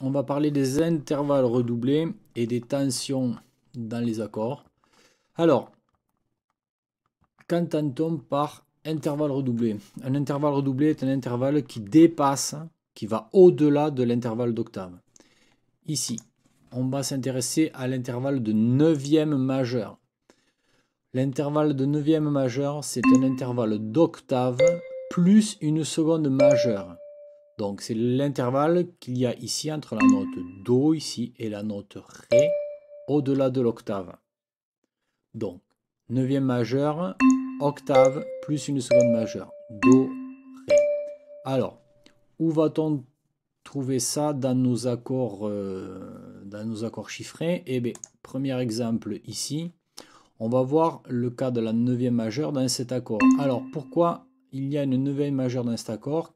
on va parler des intervalles redoublés et des tensions dans les accords. Alors, qu'entend-on par intervalle redoublé Un intervalle redoublé est un intervalle qui dépasse, qui va au-delà de l'intervalle d'octave. Ici, on va s'intéresser à l'intervalle de neuvième majeur. L'intervalle de neuvième majeur, c'est un intervalle d'octave plus une seconde majeure. Donc c'est l'intervalle qu'il y a ici entre la note Do ici et la note Ré au-delà de l'octave. Donc, neuvième majeure, octave plus une seconde majeure. Do, Ré. Alors, où va-t-on trouver ça dans nos accords, euh, dans nos accords chiffrés Eh bien, premier exemple ici. On va voir le cas de la neuvième majeure dans cet accord. Alors, pourquoi il y a une neuvième majeure dans cet accord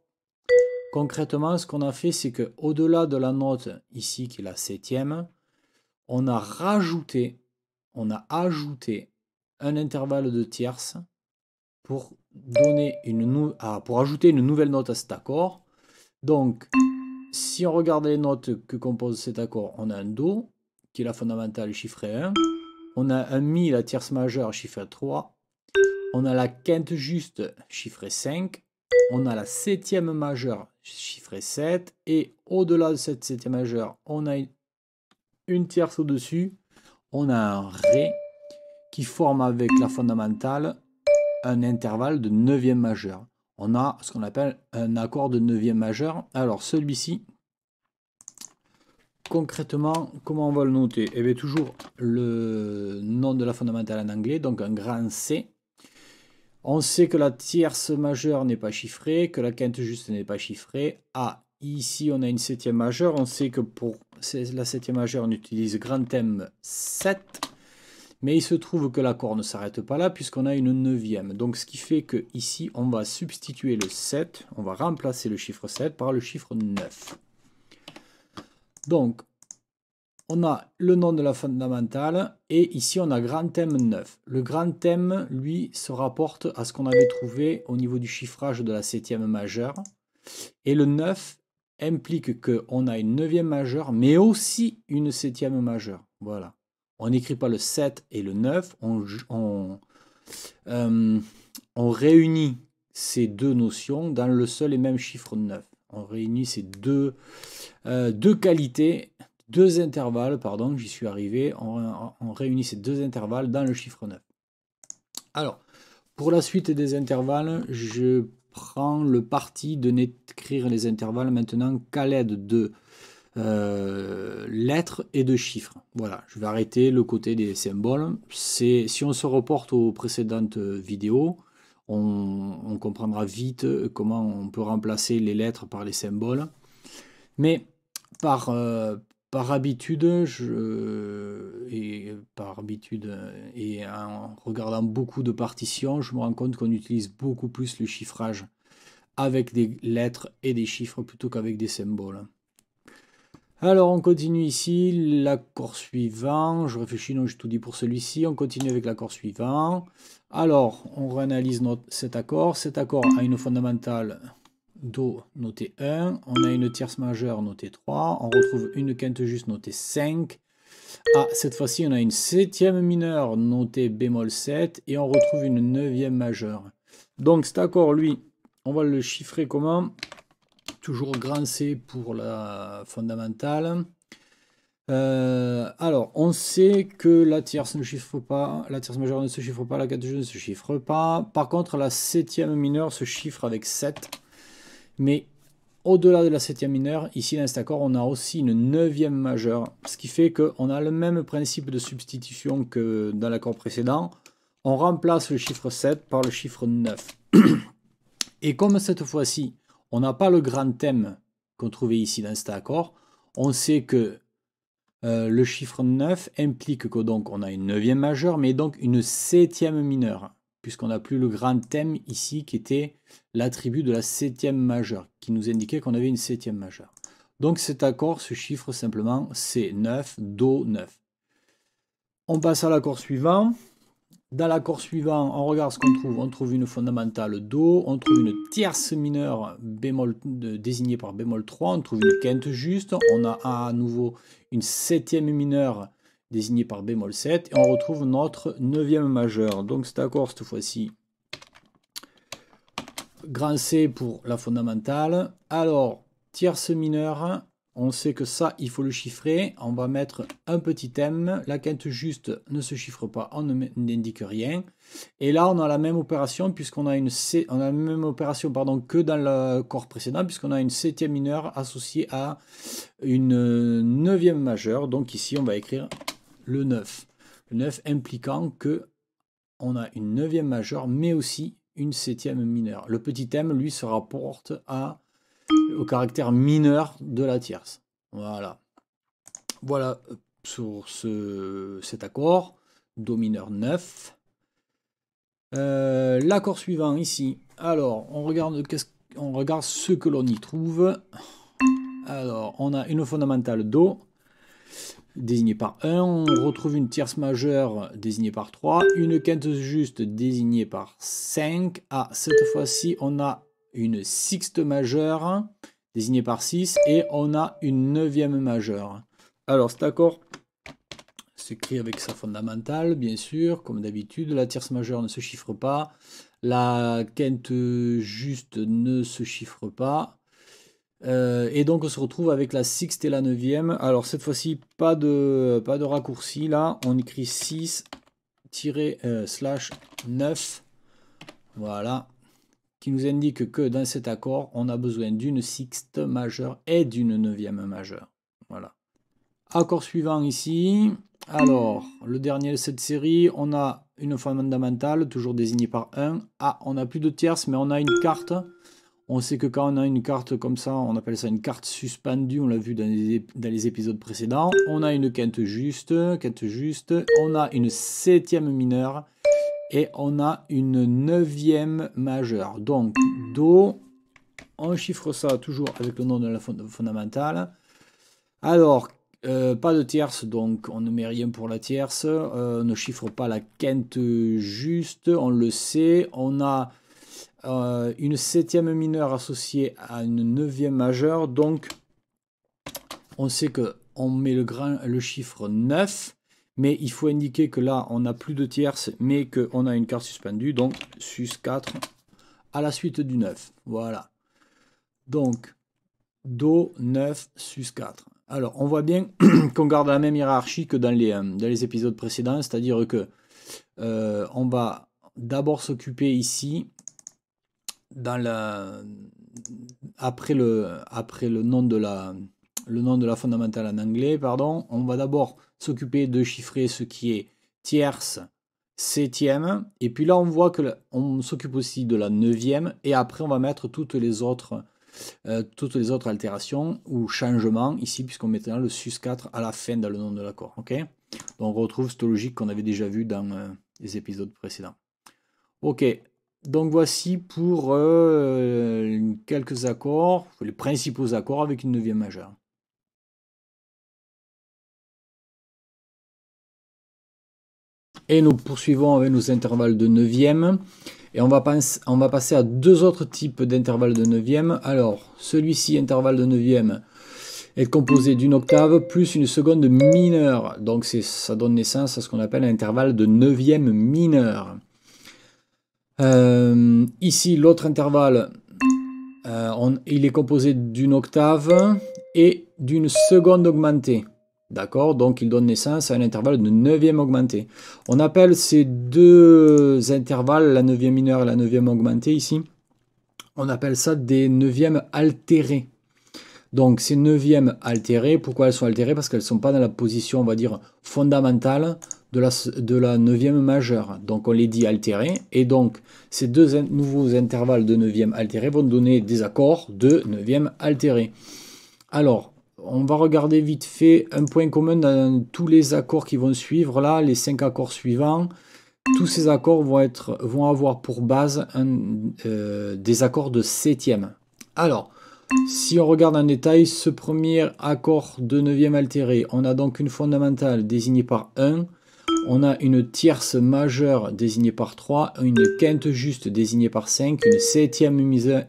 Concrètement, ce qu'on a fait, c'est que au-delà de la note ici qui est la septième, on a rajouté, on a ajouté un intervalle de tierce pour donner une ah, pour ajouter une nouvelle note à cet accord. Donc, si on regarde les notes que compose cet accord, on a un do qui est la fondamentale chiffrée 1, on a un mi la tierce majeure chiffrée 3, on a la quinte juste chiffrée 5, on a la septième majeure chiffré 7. Et au-delà de cette septième majeure, on a une tierce au-dessus. On a un Ré qui forme avec la fondamentale un intervalle de neuvième majeure. On a ce qu'on appelle un accord de neuvième majeure. Alors celui-ci, concrètement, comment on va le noter et eh bien toujours le nom de la fondamentale en anglais, donc un grand C on sait que la tierce majeure n'est pas chiffrée, que la quinte juste n'est pas chiffrée. Ah, ici on a une septième majeure. On sait que pour la septième majeure, on utilise grand thème 7. Mais il se trouve que l'accord ne s'arrête pas là puisqu'on a une neuvième. Donc ce qui fait que ici on va substituer le 7, on va remplacer le chiffre 7 par le chiffre 9. Donc on a le nom de la fondamentale et ici on a grand thème 9. Le grand thème, lui, se rapporte à ce qu'on avait trouvé au niveau du chiffrage de la septième majeure. Et le 9 implique qu'on a une neuvième majeure, mais aussi une septième majeure. Voilà. On n'écrit pas le 7 et le 9, euh, on, réunit ces deux notions dans le seul et même chiffre 9. On réunit ces deux, euh, deux qualités deux intervalles, pardon, j'y suis arrivé, on, réunit ces deux intervalles dans le chiffre 9. Alors, pour la suite des intervalles, je prends le parti de n'écrire les intervalles maintenant qu'à l'aide de euh, lettres et de chiffres. Voilà, je vais arrêter le côté des symboles. C'est si on se reporte aux précédentes vidéos, on, comprendra vite comment on peut remplacer les lettres par les symboles. Mais par, euh, par habitude, je, et par habitude, et en regardant beaucoup de partitions, je me rends compte qu'on utilise beaucoup plus le chiffrage avec des lettres et des chiffres plutôt qu'avec des symboles. Alors on continue ici, l'accord suivant, je réfléchis, non j'ai tout dit pour celui-ci, on continue avec l'accord suivant. Alors on réanalyse notre, cet accord, cet accord a une fondamentale Do noté 1, on a une tierce majeure notée 3, on retrouve une quinte juste notée 5. Ah, cette fois-ci, on a une septième mineure notée bémol 7 et on retrouve une neuvième majeure. Donc cet accord, lui, on va le chiffrer comment Toujours grand C pour la fondamentale. Euh, alors, on sait que la tierce ne chiffre pas, la tierce majeure ne se chiffre pas, la quinte juste ne se chiffre pas. Par contre, la septième mineure se chiffre avec 7. Mais au-delà de la septième mineure, ici dans cet accord, on a aussi une neuvième majeure, ce qui fait qu'on a le même principe de substitution que dans l'accord précédent. On remplace le chiffre 7 par le chiffre 9. Et comme cette fois-ci, on n'a pas le grand thème qu'on trouvait ici dans cet accord, on sait que euh, le chiffre 9 implique que donc on a une neuvième majeure, mais donc une septième mineure puisqu'on n'a plus le grand thème ici qui était l'attribut de la septième majeure, qui nous indiquait qu'on avait une septième majeure. Donc cet accord se chiffre simplement C9, Do 9. On passe à l'accord suivant. Dans l'accord suivant, on regarde ce qu'on trouve. On trouve une fondamentale Do, on trouve une tierce mineure bémol, désignée par bémol 3, on trouve une quinte juste, on a à nouveau une septième mineure désigné par bémol 7. Et on retrouve notre neuvième majeur. Donc c'est accord cette fois-ci. Grand C pour la fondamentale. Alors, tierce mineure, on sait que ça, il faut le chiffrer. On va mettre un petit m. La quinte juste ne se chiffre pas, on n'indique rien. Et là, on a la même opération puisqu'on a une C, on a la même opération pardon que dans l'accord précédent puisqu'on a une septième mineure associée à une neuvième majeure. Donc ici, on va écrire le 9. Le 9 impliquant que on a une neuvième majeure, mais aussi une septième mineure. Le petit M, lui, se rapporte à, euh, au caractère mineur de la tierce. Voilà. Voilà euh, sur ce, cet accord. Do mineur 9. Euh, l'accord suivant ici. Alors, on regarde, on regarde ce que l'on y trouve. Alors, on a une fondamentale Do, désignée par 1, on retrouve une tierce majeure désignée par 3, une quinte juste désignée par 5. Ah, cette fois-ci, on a une sixte majeure désignée par 6 et on a une neuvième majeure. Alors, cet accord s'écrit avec sa fondamentale, bien sûr, comme d'habitude. La tierce majeure ne se chiffre pas, la quinte juste ne se chiffre pas. Euh, et donc on se retrouve avec la 6 et la 9e. Alors cette fois-ci, pas de, pas de raccourci là. On écrit 6 9. Euh, voilà. Qui nous indique que dans cet accord, on a besoin d'une sixte majeure et d'une neuvième majeure. Voilà. Accord suivant ici. Alors, le dernier de cette série, on a une fondamentale, toujours désignée par 1. Ah, on n'a plus de tierces mais on a une carte. On sait que quand on a une carte comme ça, on appelle ça une carte suspendue, on l'a vu dans les, épisodes précédents. On a une quinte juste, quinte juste, on a une septième mineure et on a une neuvième majeure. Donc, Do, on chiffre ça toujours avec le nom de la fondamentale. Alors, euh, pas de tierce, donc on ne met rien pour la tierce. Euh, on ne chiffre pas la quinte juste, on le sait. On a euh, une septième mineure associée à une neuvième majeure. Donc, on sait que on met le, grain, le chiffre 9, mais il faut indiquer que là, on n'a plus de tierce, mais qu'on a une carte suspendue, donc sus 4 à la suite du 9. Voilà. Donc, do 9 sus 4. Alors, on voit bien qu'on garde la même hiérarchie que dans les, euh, dans les épisodes précédents, c'est-à-dire que euh, on va d'abord s'occuper ici dans la, après, le, après le nom de la, fondamentale en anglais, pardon, on va d'abord s'occuper de chiffrer ce qui est tierce, septième, et puis là on voit que on s'occupe aussi de la neuvième, et après on va mettre toutes les autres, euh, altérations ou changements ici, puisqu'on mettra le sus 4 à la fin dans le nom de l'accord. Ok Donc on retrouve cette logique qu'on avait déjà vue dans euh, les épisodes précédents. Ok, donc voici pour euh, quelques accords, les principaux accords avec une neuvième majeure. Et nous poursuivons avec nos intervalles de neuvième. Et on va, passer à deux autres types d'intervalles de neuvième. Alors, celui-ci, intervalle de neuvième, est composé d'une octave plus une seconde mineure. Donc ça donne naissance à ce qu'on appelle un intervalle de neuvième mineure. Euh, ici, l'autre intervalle, euh, il est composé d'une octave et d'une seconde augmentée. D'accord Donc, il donne naissance à un intervalle de neuvième augmentée. On appelle ces deux intervalles, la neuvième mineure et la neuvième augmentée ici, on appelle ça des neuvièmes altérés. Donc ces neuvièmes altérées, pourquoi elles sont altérées Parce qu'elles ne sont pas dans la position, on va dire, fondamentale de la, neuvième majeure. Donc on les dit altérés. Et donc ces deux nouveaux intervalles de neuvième altéré vont donner des accords de neuvième e Alors, on va regarder vite fait un point commun dans tous les accords qui vont suivre. Là, les cinq accords suivants, tous ces accords vont, être, vont avoir pour base euh, des accords de septième. Alors, si on regarde en détail, ce premier accord de neuvième altéré, on a donc une fondamentale désignée par 1, on a une tierce majeure désignée par 3, une quinte juste désignée par 5, une septième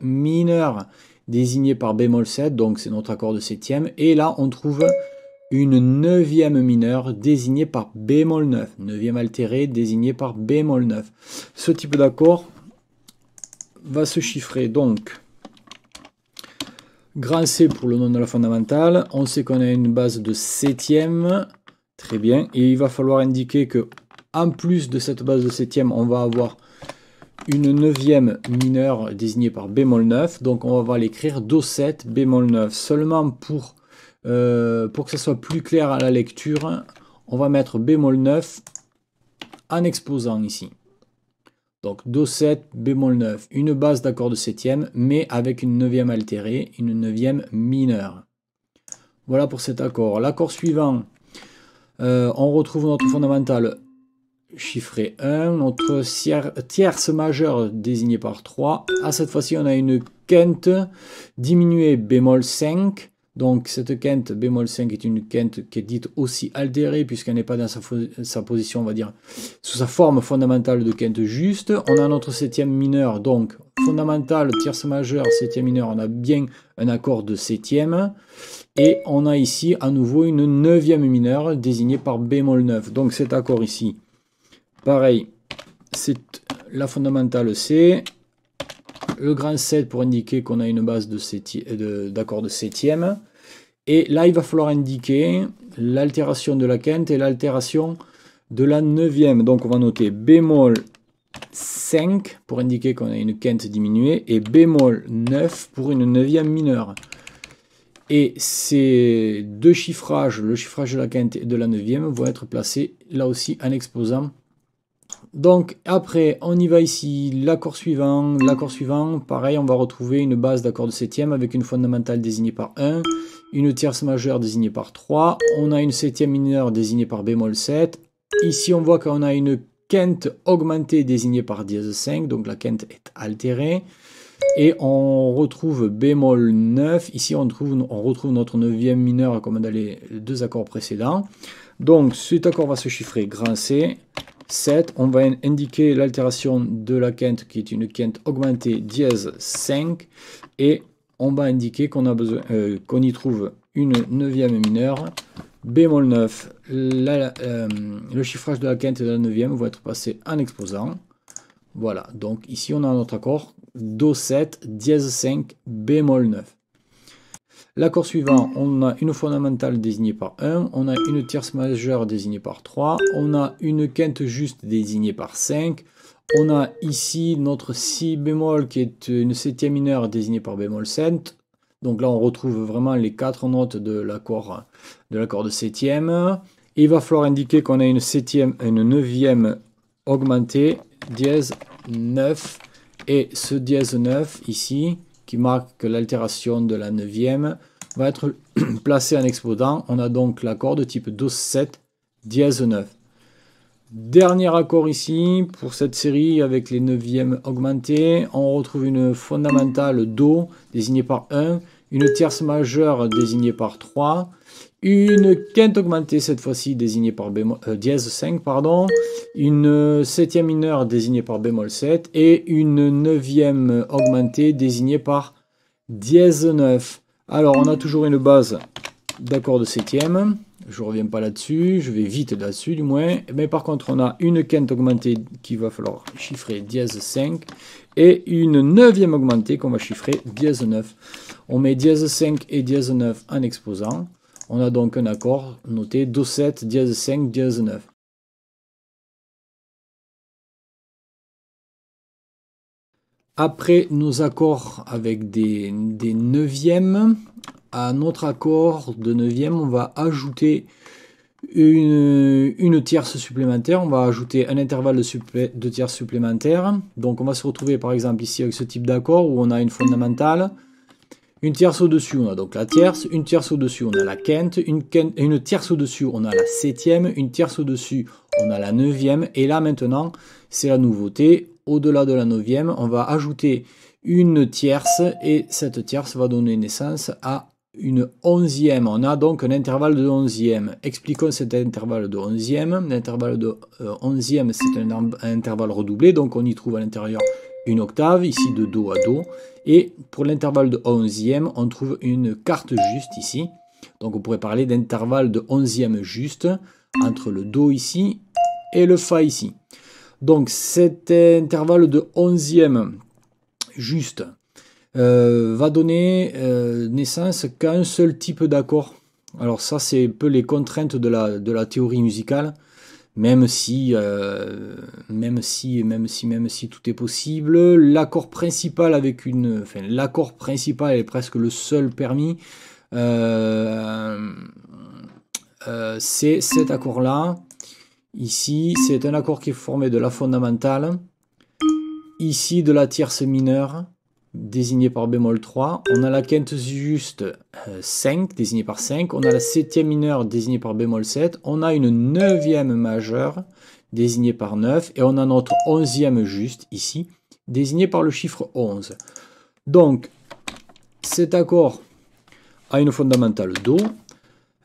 mineure désignée par bémol 7, donc c'est notre accord de septième, et là on trouve une neuvième mineure désignée par bémol 9, neuvième altérée désignée par bémol 9. Ce type d'accord va se chiffrer donc grand C pour le nom de la fondamentale, on sait qu'on a une base de septième, Très bien. Et il va falloir indiquer que en plus de cette base de septième, on va avoir une neuvième mineure désignée par bémol 9. Donc on va l'écrire Do7 bémol 9. Seulement pour, euh, pour que ça soit plus clair à la lecture, on va mettre bémol 9 en exposant ici. Donc Do7 bémol 9, une base d'accord de septième, mais avec une neuvième altérée, une neuvième mineure. Voilà pour cet accord. L'accord suivant, euh, on retrouve notre fondamental chiffré 1, notre tierce majeure désignée par 3. À ah, cette fois-ci, on a une quinte diminuée bémol 5. Donc cette quinte bémol 5 est une quinte qui est dite aussi altérée puisqu'elle n'est pas dans sa, position, on va dire, sous sa forme fondamentale de quinte juste. On a notre septième mineur, donc fondamentale, tierce majeure, septième mineur, on a bien un accord de septième. Et on a ici à nouveau une neuvième mineure désignée par bémol 9. Donc cet accord ici, pareil, c'est la fondamentale C, le grand 7 pour indiquer qu'on a une base euh, d'accord de septième. Et là, il va falloir indiquer l'altération de la quinte et l'altération de la neuvième. Donc on va noter bémol 5 pour indiquer qu'on a une quinte diminuée et bémol 9 pour une neuvième mineure. Et ces deux chiffrages, le chiffrage de la quinte et de la neuvième, vont être placés là aussi en exposant. Donc après, on y va ici, l'accord suivant, l'accord suivant, pareil, on va retrouver une base d'accord de septième avec une fondamentale désignée par 1, une tierce majeure désignée par 3, on a une septième mineure désignée par bémol 7. Ici, on voit qu'on a une quinte augmentée désignée par dièse 5, donc la quinte est altérée. Et on retrouve bémol 9. Ici, on, trouve, on retrouve notre neuvième mineur comme dans les deux accords précédents. Donc, cet accord va se chiffrer grand C. 7, on va indiquer l'altération de la quinte qui est une quinte augmentée dièse 5 et on va indiquer qu'on besoin, euh, qu'on y trouve une neuvième mineure bémol 9. Euh, le chiffrage de la quinte de la neuvième va être passé en exposant. Voilà, donc ici on a notre accord Do 7, dièse 5, bémol 9. L'accord suivant, on a une fondamentale désignée par 1, on a une tierce majeure désignée par 3, on a une quinte juste désignée par 5, on a ici notre si bémol qui est une septième mineure désignée par bémol 7. Donc là, on retrouve vraiment les quatre notes de l'accord de l'accord de septième. il va falloir indiquer qu'on a une septième, une neuvième augmentée, dièse 9 et ce dièse 9 ici, qui marque que l'altération de la neuvième va être placée en exposant. On a donc l'accord de type do 7 dièse 9. Dernier accord ici pour cette série avec les neuvièmes augmentées On retrouve une fondamentale Do désignée par 1, une tierce majeure désignée par 3, une quinte augmentée cette fois-ci désignée par bémol, euh, dièse 5, pardon, une septième mineure désignée par bémol 7 et une neuvième augmentée désignée par dièse 9. Alors on a toujours une base d'accord de septième, je ne reviens pas là-dessus, je vais vite là-dessus du moins, mais par contre on a une quinte augmentée qui va falloir chiffrer dièse 5 et une neuvième augmentée qu'on va chiffrer dièse 9. On met dièse 5 et dièse 9 en exposant. On a donc un accord noté 2 7 dièse 5, dièse 9. Après nos accords avec des, neuvièmes, à notre accord de neuvième, on va ajouter une, tierce supplémentaire, on va ajouter un intervalle de, de tierce supplémentaire. Donc on va se retrouver par exemple ici avec ce type d'accord où on a une fondamentale, une tierce au-dessus, on a donc la tierce. Une tierce au-dessus, on a la quinte. Une, quinte, une tierce au-dessus, on a la septième. Une tierce au-dessus, on a la neuvième. Et là, maintenant, c'est la nouveauté. Au-delà de la neuvième, on va ajouter une tierce. Et cette tierce va donner naissance à une onzième. On a donc un intervalle de onzième. Expliquons cet intervalle de onzième. L'intervalle de euh, onzième, c'est un intervalle redoublé. Donc, on y trouve à l'intérieur une octave, ici de Do à Do. Et pour l'intervalle de onzième, on trouve une carte juste ici. Donc on pourrait parler d'intervalle de onzième juste entre le Do ici et le Fa ici. Donc cet intervalle de onzième juste euh, va donner euh, naissance qu'à un seul type d'accord. Alors ça, c'est peu les contraintes de la, de la théorie musicale. Même si, euh, même si, même si, même si tout est possible, l'accord principal avec une, enfin, l'accord principal est presque le seul permis. Euh, euh, c'est cet accord-là. Ici, c'est un accord qui est formé de la fondamentale. Ici, de la tierce mineure. Désigné par bémol 3. On a la quinte juste 5, euh, désignée par 5. On a la septième mineure désignée par bémol 7. On a une neuvième majeure désignée par 9. Et on a notre onzième juste ici, désignée par le chiffre 11. Donc, cet accord a une fondamentale Do.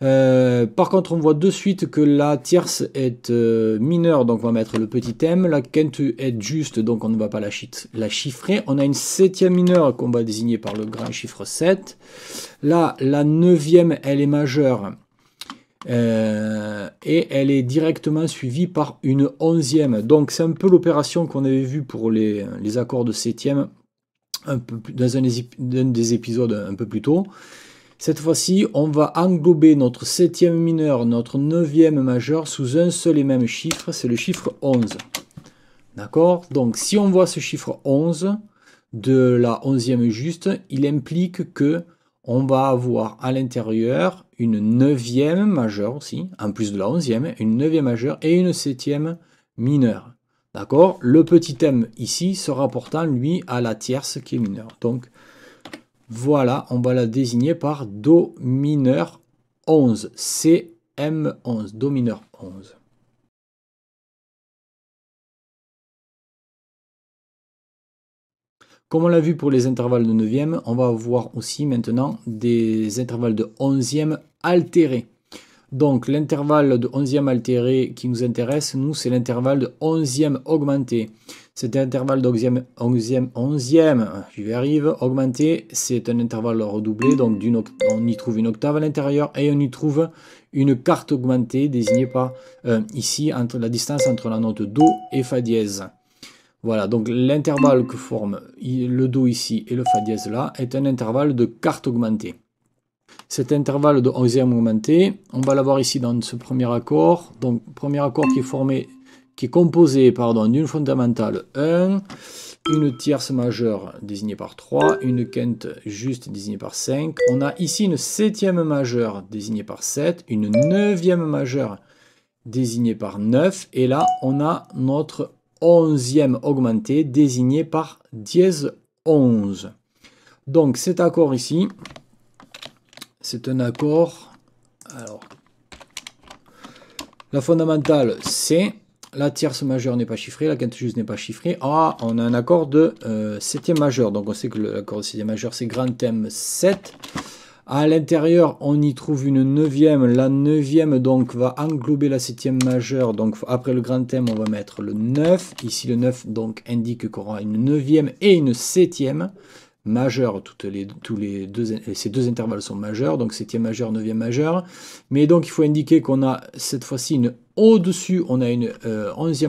Euh, par contre, on voit de suite que la tierce est euh, mineure, donc on va mettre le petit M. La quinte est juste, donc on ne va pas la, chiffrer. On a une septième mineure qu'on va désigner par le grand chiffre 7. Là, la neuvième, elle est majeure. Euh, et elle est directement suivie par une onzième. Donc c'est un peu l'opération qu'on avait vue pour les, accords de septième un dans un des épisodes un peu plus tôt. Cette fois-ci, on va englober notre septième mineur, notre neuvième majeur sous un seul et même chiffre, c'est le chiffre 11. D'accord Donc si on voit ce chiffre 11 de la onzième juste, il implique que on va avoir à l'intérieur une neuvième majeure aussi, en plus de la onzième, une neuvième majeure et une septième mineure. D'accord Le petit m ici sera pourtant lui à la tierce qui est mineure. Donc voilà, on va la désigner par Do mineur 11, CM11, Do mineur 11. Comme on l'a vu pour les intervalles de neuvième, on va avoir aussi maintenant des intervalles de onzième altérés. Donc l'intervalle de onzième altéré qui nous intéresse, nous, c'est l'intervalle de onzième augmenté. Cet intervalle d'onzième, onzième, onzième, je y arrive, augmenté, c'est un intervalle redoublé, donc on y trouve une octave à l'intérieur et on y trouve une carte augmentée désignée par euh, ici entre la distance entre la note Do et Fa dièse. Voilà, donc l'intervalle que forme le Do ici et le Fa dièse là est un intervalle de carte augmentée. Cet intervalle de onzième augmenté, on va l'avoir ici dans ce premier accord. Donc premier accord qui est formé qui est composé pardon, d'une fondamentale 1, une tierce majeure désignée par 3, une quinte juste désignée par 5. On a ici une septième majeure désignée par 7, une neuvième majeure désignée par 9, et là on a notre onzième augmentée désignée par dièse 11. Donc cet accord ici, c'est un accord, alors, la fondamentale c'est la tierce majeure n'est pas chiffrée, la quinte juste n'est pas chiffrée. Ah, on a un accord de euh, septième majeur. Donc on sait que l'accord de septième majeur, c'est grand thème 7. À l'intérieur, on y trouve une neuvième. La neuvième donc va englober la septième majeure. Donc après le grand thème, on va mettre le 9. Ici, le 9 donc indique qu'on aura une neuvième et une septième majeur, Toutes les, tous les deux, ces deux intervalles sont majeurs, donc 7e majeur, 9 majeur. Mais donc il faut indiquer qu'on a cette fois-ci une au-dessus, on a une 11e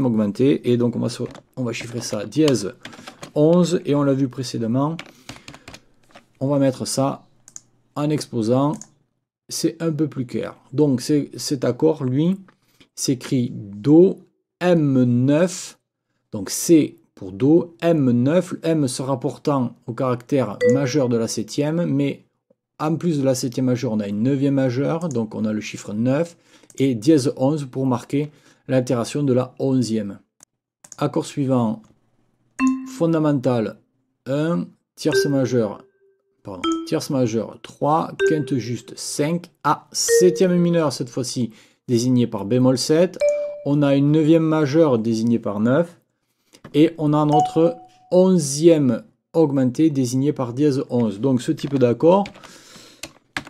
euh, augmentée. Et donc on va, on va chiffrer ça dièse 11. Et on l'a vu précédemment. On va mettre ça en exposant. C'est un peu plus clair. Donc cet accord, lui, s'écrit Do M9. Donc c'est Do, M9, M se rapportant au caractère majeur de la septième, mais en plus de la septième majeure, on a une neuvième majeure, donc on a le chiffre 9, et dièse 11 pour marquer l'altération de la onzième. Accord suivant, fondamental 1, tierce majeure, tierce majeure 3, quinte juste 5, à septième mineure cette fois-ci, désignée par bémol 7, on a une neuvième majeure désignée par 9, et on a notre onzième augmenté désigné par dièse 11. Donc ce type d'accord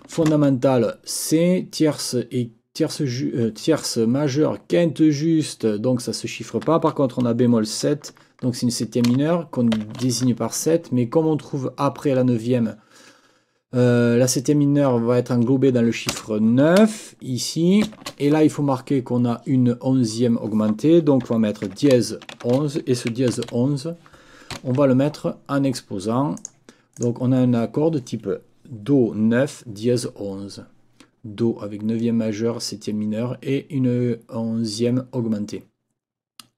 fondamental, c'est tierce et tierce, euh, tierce majeure, quinte juste, donc ça se chiffre pas. Par contre, on a bémol 7, donc c'est une septième mineure qu'on désigne par 7, mais comme on trouve après la neuvième, euh, la septième mineure va être englobée dans le chiffre 9, ici. Et là, il faut marquer qu'on a une onzième augmentée. Donc, on va mettre dièse 11. Et ce dièse 11, on va le mettre en exposant. Donc, on a un accord de type Do 9, dièse 11. Do avec 9e majeur, 7 mineur et une onzième augmentée.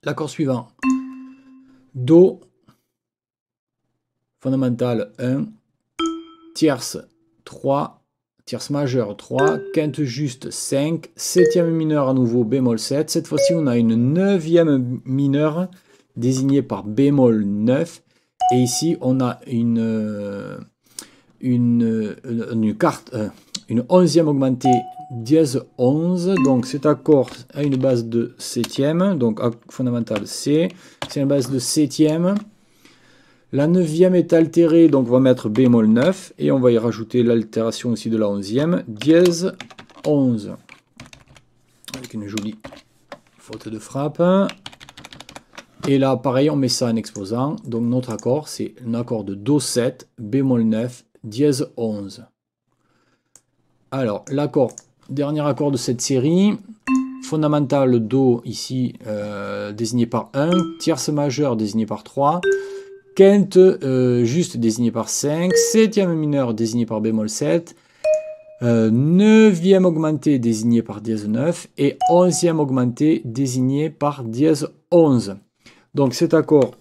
L'accord suivant. Do fondamental 1, tierce 3, tierce majeure 3, quinte juste 5, septième mineur à nouveau bémol 7. Cette fois-ci, on a une neuvième mineure désignée par bémol 9. Et ici, on a une, euh, une, euh, une, carte, euh, une onzième augmentée dièse 11. Donc cet accord a une base de septième, donc fondamentale C. C'est une base de septième. La neuvième est altérée, donc on va mettre bémol 9 et on va y rajouter l'altération aussi de la onzième, dièse 11. Avec une jolie faute de frappe. Et là, pareil, on met ça en exposant. Donc notre accord, c'est un accord de Do7, bémol 9, dièse 11. Alors, l'accord, dernier accord de cette série, fondamental Do ici euh, désigné par 1, tierce majeure désignée par 3, quinte euh, juste désignée par 5, septième mineur désigné par bémol 7, euh, neuvième augmenté désigné par dièse 9 et onzième augmenté désigné par dièse 11. Donc cet accord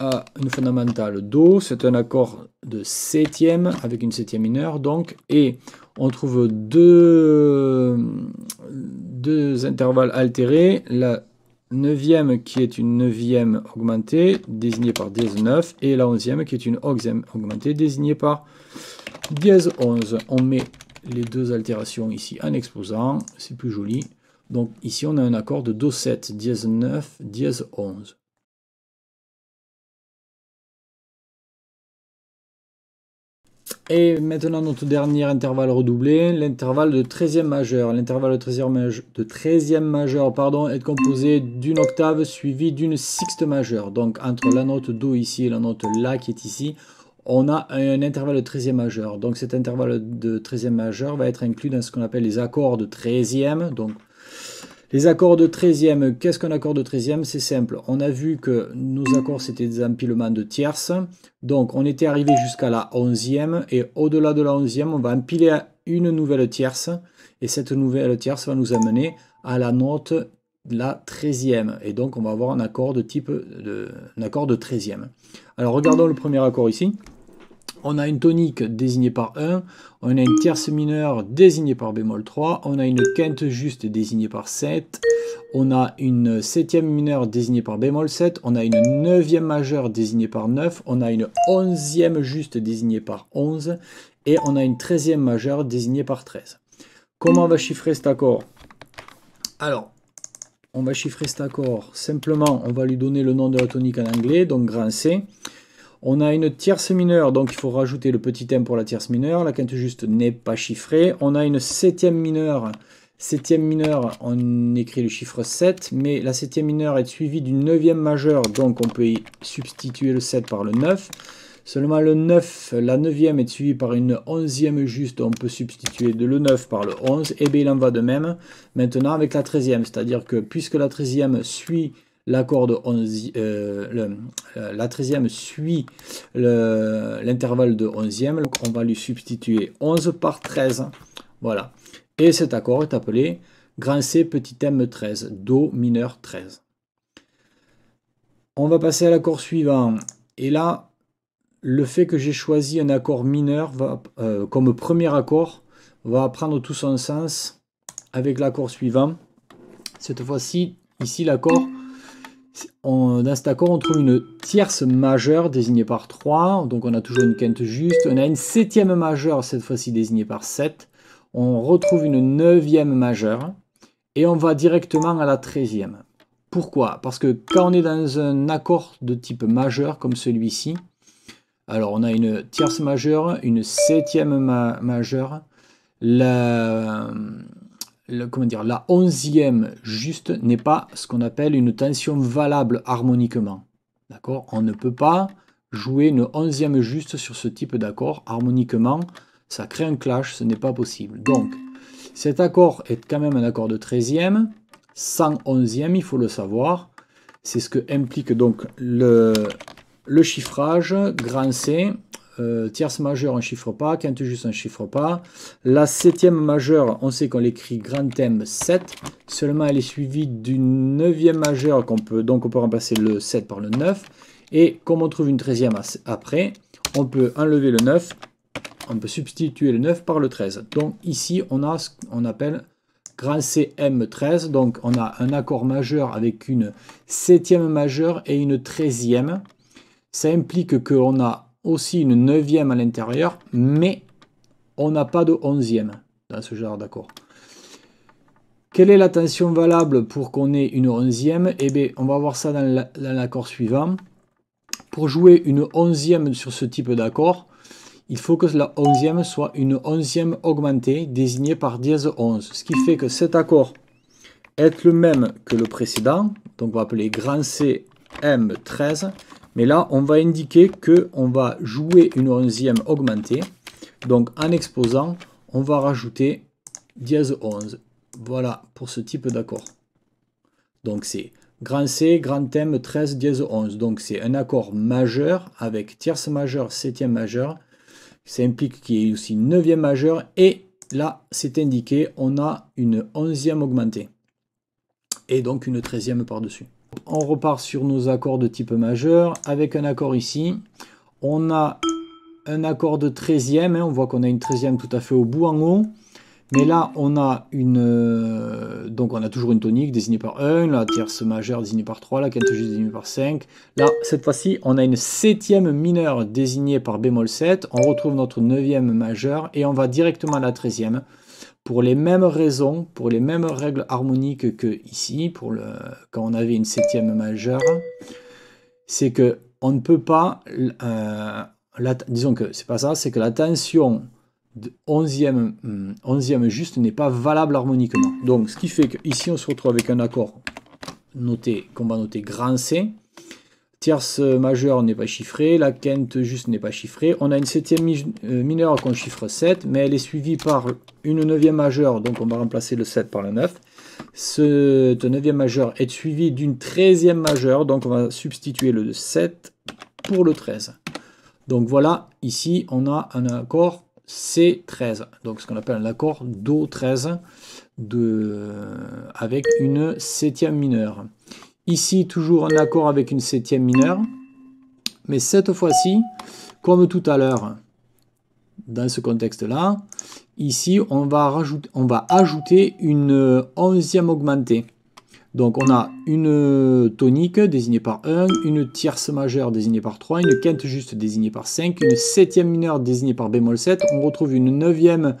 a une fondamentale Do, c'est un accord de septième avec une septième mineure donc, et on trouve deux, deux intervalles altérés, la neuvième qui est une neuvième augmentée désignée par dièse 9 et la onzième qui est une onzième augmentée désignée par dièse 11. On met les deux altérations ici en exposant, c'est plus joli. Donc ici on a un accord de Do7, dièse 9, dièse 11. Et maintenant notre dernier intervalle redoublé, l'intervalle de 13e majeur. L'intervalle de 13e majeur, pardon, est composé d'une octave suivie d'une sixte majeure. Donc entre la note Do ici et la note La qui est ici, on a un intervalle de 13e majeur. Donc cet intervalle de 13e majeur va être inclus dans ce qu'on appelle les accords de 13e. Donc les accords de 13e, qu'est-ce qu'un accord de 13e C'est simple. On a vu que nos accords, c'était des empilements de tierces. Donc, on était arrivé jusqu'à la 11e. Et au-delà de la 11e, on va empiler une nouvelle tierce. Et cette nouvelle tierce va nous amener à la note la 13e. Et donc, on va avoir un accord de type de, accord de 13e. Alors, regardons le premier accord ici on a une tonique désignée par 1, on a une tierce mineure désignée par bémol 3, on a une quinte juste désignée par 7, on a une septième mineure désignée par bémol 7, on a une neuvième majeure désignée par 9, on a une onzième juste désignée par 11, et on a une treizième majeure désignée par 13. Comment on va chiffrer cet accord Alors, on va chiffrer cet accord. Simplement, on va lui donner le nom de la tonique en anglais, donc grand C. On a une tierce mineure, donc il faut rajouter le petit M pour la tierce mineure. La quinte juste n'est pas chiffrée. On a une septième mineure. Septième mineure, on écrit le chiffre 7, mais la septième mineure est suivie d'une neuvième majeure, donc on peut y substituer le 7 par le 9. Seulement le 9, la neuvième est suivie par une onzième juste, on peut substituer de le 9 par le 11, et bien il en va de même maintenant avec la treizième, cest c'est-à-dire que puisque la treizième suit l'accord de 11, euh, euh, la 13e suit l'intervalle de 11e, donc on va lui substituer 11 par 13. Voilà. Et cet accord est appelé grand C petit m 13, Do mineur 13. On va passer à l'accord suivant. Et là, le fait que j'ai choisi un accord mineur euh, comme premier accord va prendre tout son sens avec l'accord suivant. Cette fois-ci, ici l'accord dans cet accord, on trouve une tierce majeure désignée par 3, donc on a toujours une quinte juste. On a une septième majeure, cette fois-ci désignée par 7. On retrouve une neuvième majeure, et on va directement à la treizième. Pourquoi Parce que quand on est dans un accord de type majeur comme celui-ci, alors on a une tierce majeure, une septième majeure, la, comment dire, la onzième juste n'est pas ce qu'on appelle une tension valable harmoniquement. D'accord On ne peut pas jouer une onzième juste sur ce type d'accord harmoniquement. Ça crée un clash, ce n'est pas possible. Donc, cet accord est quand même un accord de treizième, sans onzième, il faut le savoir. C'est ce que implique donc le, le chiffrage grand C euh, tierce majeure, on chiffre pas. Quinte juste, on chiffre pas. La septième majeure, on sait qu'on l'écrit grand thème 7. Seulement, elle est suivie d'une neuvième majeure, peut, donc on peut remplacer le 7 par le 9. Et comme on trouve une treizième après, on peut enlever le 9. On peut substituer le 9 par le 13. Donc ici, on a ce qu'on appelle grand CM13. Donc on a un accord majeur avec une septième majeure et une treizième. Ça implique qu'on a aussi une neuvième à l'intérieur, mais on n'a pas de onzième dans ce genre d'accord. Quelle est la tension valable pour qu'on ait une onzième Eh bien, on va voir ça dans l'accord suivant. Pour jouer une onzième sur ce type d'accord, il faut que la onzième soit une onzième augmentée désignée par dièse 11. Ce qui fait que cet accord est le même que le précédent, donc on va appeler grand C M13, mais là, on va indiquer qu'on va jouer une onzième augmentée. Donc en exposant, on va rajouter dièse 11. Voilà pour ce type d'accord. Donc c'est grand C, grand M, 13, dièse 11. Donc c'est un accord majeur avec tierce majeure, septième majeure. Ça implique qu'il y ait aussi neuvième majeure. Et là, c'est indiqué, on a une onzième augmentée. Et donc une treizième par-dessus. On repart sur nos accords de type majeur avec un accord ici. On a un accord de 13e. Hein. on voit qu'on a une 13e tout à fait au bout en haut. Mais là, on a une. Euh, donc, on a toujours une tonique désignée par 1, la tierce majeure désignée par 3, la quinte désignée par 5. Là, cette fois-ci, on a une septième mineure désignée par bémol 7. On retrouve notre neuvième majeure et on va directement à la treizième pour les mêmes raisons, pour les mêmes règles harmoniques que ici, quand on avait une septième majeure, c'est que on ne peut pas, euh, la, disons que c'est pas ça, c'est que la tension de 11e, hmm, juste n'est pas valable harmoniquement. Donc ce qui fait qu'ici on se retrouve avec un accord noté, qu'on va noter grand C, Tierce majeure n'est pas chiffrée, la quinte juste n'est pas chiffrée. On a une septième euh, mineure qu'on chiffre 7, mais elle est suivie par une neuvième majeure, donc on va remplacer le 7 par la 9. Cette neuvième majeure est suivie d'une treizième majeure, donc on va substituer le 7 pour le 13. Donc voilà, ici on a un accord C13, donc ce qu'on appelle un accord Do13 euh, avec une septième mineure. Ici, toujours en accord avec une septième mineure. Mais cette fois-ci, comme tout à l'heure, dans ce contexte-là, ici, on va, rajouter, on va ajouter une euh, onzième augmentée. Donc on a une euh, tonique désignée par 1, une tierce majeure désignée par 3, une quinte juste désignée par 5, une septième mineure désignée par bémol 7, on retrouve une neuvième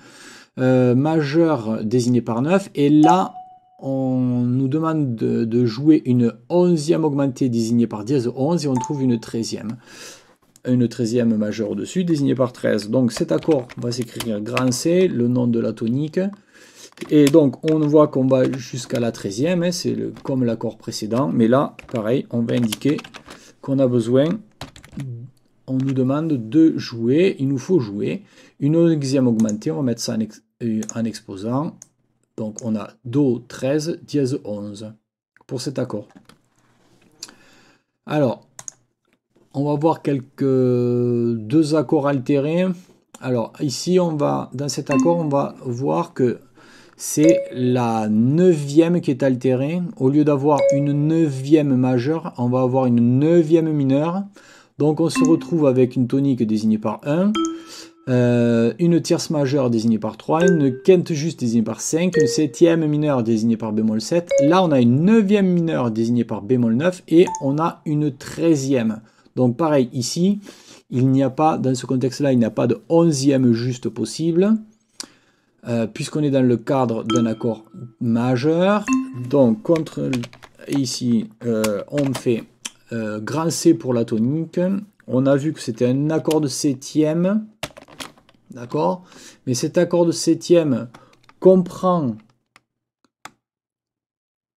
euh, majeure désignée par 9, et là on nous demande de, jouer une onzième augmentée désignée par dièse 11 et on trouve une treizième. Une treizième majeure dessus désignée par 13. Donc cet accord va s'écrire grand C, le nom de la tonique. Et donc on voit qu'on va jusqu'à la treizième, hein, c'est comme l'accord précédent. Mais là, pareil, on va indiquer qu'on a besoin, on nous demande de jouer, il nous faut jouer. Une onzième augmentée, on va mettre ça en euh, exposant. Donc on a Do 13 dièse 11 pour cet accord. Alors, on va voir quelques deux accords altérés. Alors ici, on va dans cet accord, on va voir que c'est la neuvième qui est altérée. Au lieu d'avoir une neuvième majeure, on va avoir une neuvième mineure. Donc on se retrouve avec une tonique désignée par 1. Euh, une tierce majeure désignée par 3, une quinte juste désignée par 5, une septième mineure désignée par bémol 7. Là, on a une neuvième mineure désignée par bémol 9 et on a une treizième. Donc pareil, ici, il n'y a pas, dans ce contexte-là, il n'y a pas de onzième juste possible. Euh, puisqu'on est dans le cadre d'un accord majeur, donc contre ici, euh, on fait grand C pour la tonique. On a vu que c'était un accord de septième D'accord Mais cet accord de septième comprend...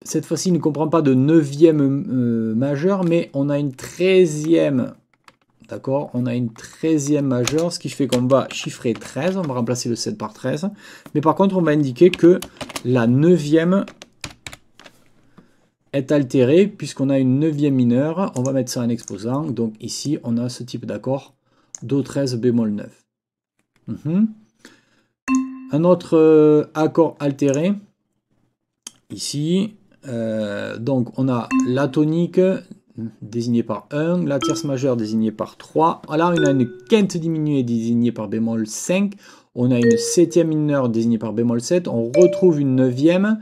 Cette fois-ci, il ne comprend pas de neuvième euh, majeur, mais on a une treizième. D'accord On a une treizième majeure, ce qui fait qu'on va chiffrer 13. On va remplacer le 7 par 13. Mais par contre, on va indiquer que la neuvième est altérée, puisqu'on a une neuvième mineure. On va mettre ça en exposant. Donc ici, on a ce type d'accord Do13 bémol 9. Mhm. Un autre euh, accord altéré, ici, euh, donc on a la tonique désignée par 1, la tierce majeure désignée par 3, Alors on a une quinte diminuée désignée par bémol 5, on a une septième mineure désignée par bémol 7, on retrouve une neuvième,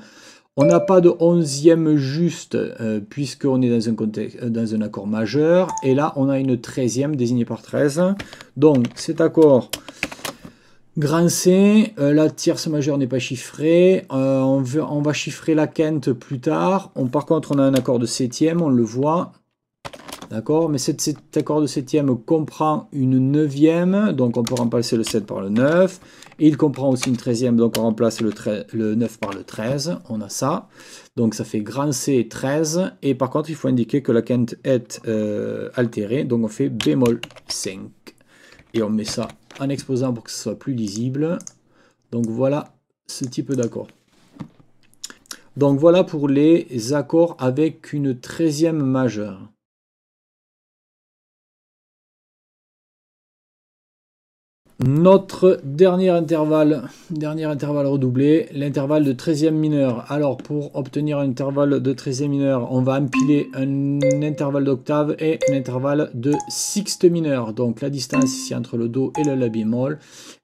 on n'a pas de onzième juste puisque euh, puisqu'on est dans un, contexte, dans un accord majeur, et là on a une treizième désignée par 13, donc cet accord Grand C, euh, la tierce majeure n'est pas chiffrée, euh, on, va chiffrer la quinte plus tard. On, par contre, on a un accord de septième, on le voit. D'accord Mais cet, accord de septième comprend une neuvième, donc on peut remplacer le 7 par le 9. Et il comprend aussi une treizième, donc on remplace le, le 9 par le 13. On a ça. Donc ça fait grand C 13. Et par contre, il faut indiquer que la quinte est euh, altérée, donc on fait bémol 5 et on met ça en exposant pour que ce soit plus lisible. Donc voilà ce type d'accord. Donc voilà pour les accords avec une treizième majeure. Notre dernier intervalle, dernier intervalle redoublé, l'intervalle de 13e mineur. Alors pour obtenir un intervalle de 13e mineur, on va empiler un intervalle d'octave et un intervalle de sixte mineur. Donc la distance ici entre le Do et le La bémol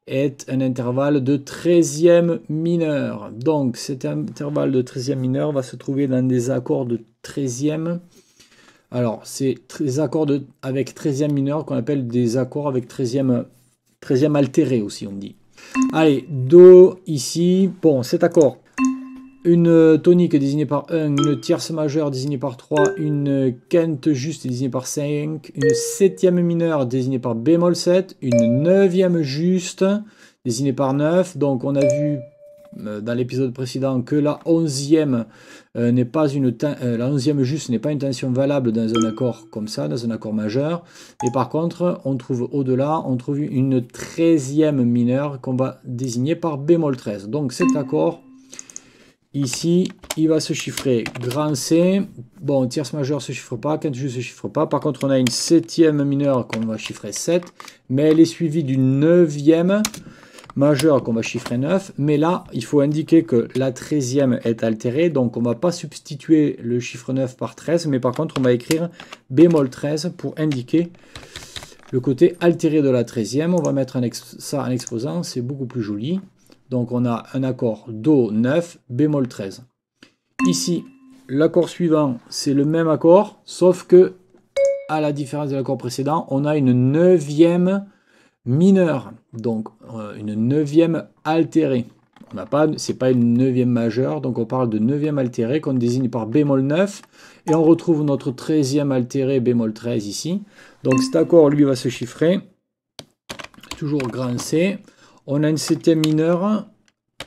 est un intervalle de 13e mineur. Donc cet intervalle de 13e mineur va se trouver dans des accords de 13e alors, c'est des accords de, avec 13e mineur qu'on appelle des accords avec 13e 13e altéré aussi, on dit. Allez, Do ici. Bon, cet accord. Une euh, tonique désignée par 1, une tierce majeure désignée par 3, une quinte euh, juste désignée par 5, une septième mineure désignée par bémol 7, une neuvième juste désignée par 9. Donc on a vu euh, dans l'épisode précédent que la onzième e n'est pas une euh, la onzième juste n'est pas une tension valable dans un accord comme ça, dans un accord majeur. Et par contre, on trouve au-delà, on trouve une treizième mineure qu'on va désigner par bémol 13. Donc cet accord ici, il va se chiffrer grand C. Bon, tierce majeure se chiffre pas, quinte juste se chiffre pas. Par contre, on a une septième mineure qu'on va chiffrer 7, mais elle est suivie d'une neuvième Majeur qu'on va chiffrer 9, mais là, il faut indiquer que la 13e est altérée, donc on ne va pas substituer le chiffre 9 par 13, mais par contre, on va écrire bémol 13 pour indiquer le côté altéré de la 13e. On va mettre un ça en exposant, c'est beaucoup plus joli. Donc on a un accord Do 9, bémol 13. Ici, l'accord suivant, c'est le même accord, sauf que, à la différence de l'accord précédent, on a une neuvième mineur donc euh, une neuvième altérée. On n'a pas, c'est pas une neuvième majeure, donc on parle de neuvième altérée qu'on désigne par bémol 9, et on retrouve notre treizième altérée bémol 13 ici. Donc cet accord, lui, va se chiffrer, toujours grand C. On a une septième mineure,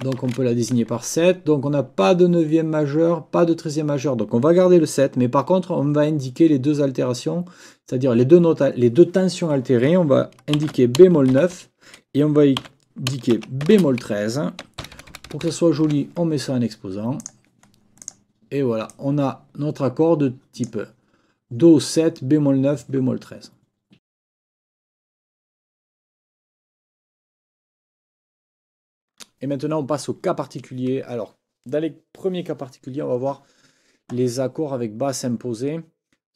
donc on peut la désigner par 7. Donc on n'a pas de neuvième majeure, majeur, pas de 13 majeure, majeur. Donc on va garder le 7, mais par contre on va indiquer les deux altérations c'est-à-dire les, deux tensions altérées, on va indiquer bémol 9 et on va indiquer bémol 13. Pour que ça soit joli, on met ça en exposant. Et voilà, on a notre accord de type Do 7, bémol 9, bémol 13. Et maintenant, on passe au cas particulier. Alors, dans les premiers cas particuliers, on va voir les accords avec basse imposée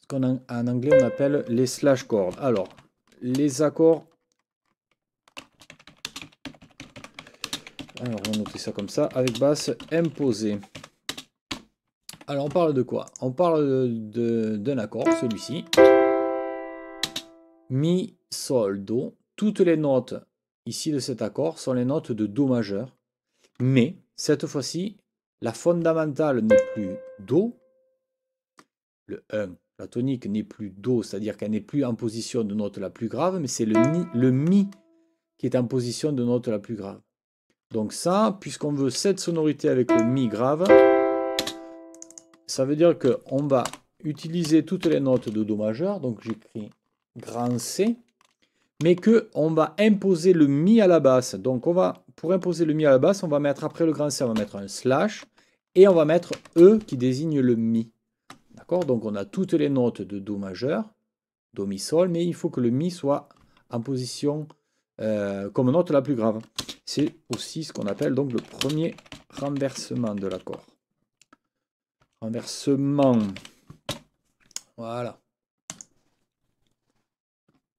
qu'en en anglais on appelle les slash chords. Alors, les accords. Alors, on va noter ça comme ça, avec basse imposée. Alors, on parle de quoi On parle d'un accord, celui-ci. Mi, Sol, Do. Toutes les notes ici de cet accord sont les notes de Do majeur. Mais, cette fois-ci, la fondamentale n'est plus Do, le 1 la tonique n'est plus Do, c'est-à-dire qu'elle n'est plus en position de note la plus grave, mais c'est le, Mi qui est en position de note la plus grave. Donc ça, puisqu'on veut cette sonorité avec le Mi grave, ça veut dire qu'on va utiliser toutes les notes de Do majeur, donc j'écris grand C, mais qu'on va imposer le Mi à la basse. Donc on va, pour imposer le Mi à la basse, on va mettre après le grand C, on va mettre un slash, et on va mettre E qui désigne le Mi. Donc on a toutes les notes de Do majeur, Do, Mi, Sol, mais il faut que le Mi soit en position euh, comme note la plus grave. C'est aussi ce qu'on appelle donc le premier renversement de l'accord. Renversement. Voilà.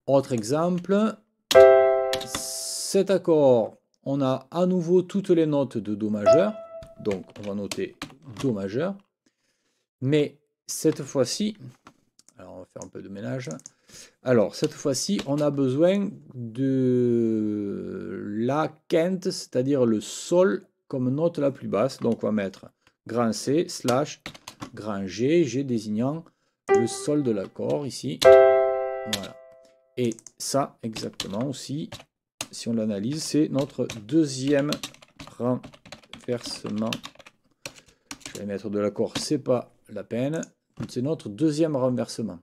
Autre exemple, cet accord, on a à nouveau toutes les notes de Do majeur, donc on va noter Do majeur, mais cette fois-ci, alors on va faire un peu de ménage. Alors, cette fois-ci, on a besoin de la quinte, c'est-à-dire le sol comme note la plus basse. Donc, on va mettre grand C slash grand G, G désignant le sol de l'accord ici. Voilà. Et ça, exactement aussi, si on l'analyse, c'est notre deuxième renversement. Je vais mettre de l'accord, c'est pas la peine. C'est notre deuxième renversement.